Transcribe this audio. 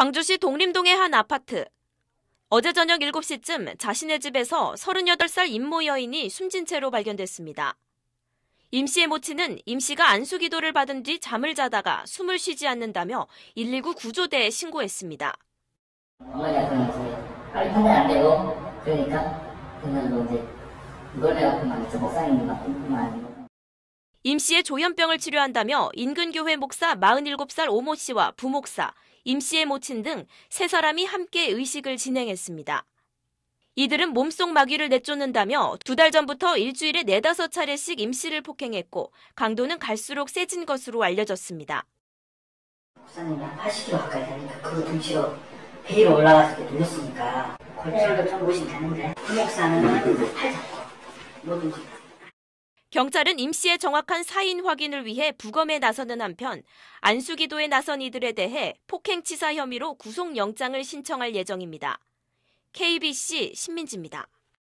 광주시 동림동의 한 아파트. 어제 저녁 7시쯤 자신의 집에서 38살 임모 여인이 숨진 채로 발견됐습니다. 임 씨의 모친은 임 씨가 안수 기도를 받은 뒤 잠을 자다가 숨을 쉬지 않는다며 119 구조대에 신고했습니다. 엄마가 이제 빨리 판단 안 되고 그러니까 그날로 뭐 이제 이걸 내가 그만 이제 목사님 그만 임 씨의 조현병을 치료한다며 인근교회 목사 47살 오모 씨와 부목사, 임씨의 모친 등 세 사람이 함께 의식을 진행했습니다. 이들은 몸속 마귀를 내쫓는다며 두 달 전부터 일주일에 네다섯 차례씩 임씨를 폭행했고 강도는 갈수록 세진 것으로 알려졌습니다. 목사님이 80kg 가까이 되니까 그 등치로 베일 올라가서 눌렀으니까 골절도 좀 오신 가는데 그 목사는 팔 잡고 뭐든 경찰은 임 씨의 정확한 사인 확인을 위해 부검에 나서는 한편 안수기도에 나선 이들에 대해 폭행치사 혐의로 구속영장을 신청할 예정입니다. KBC 신민지입니다.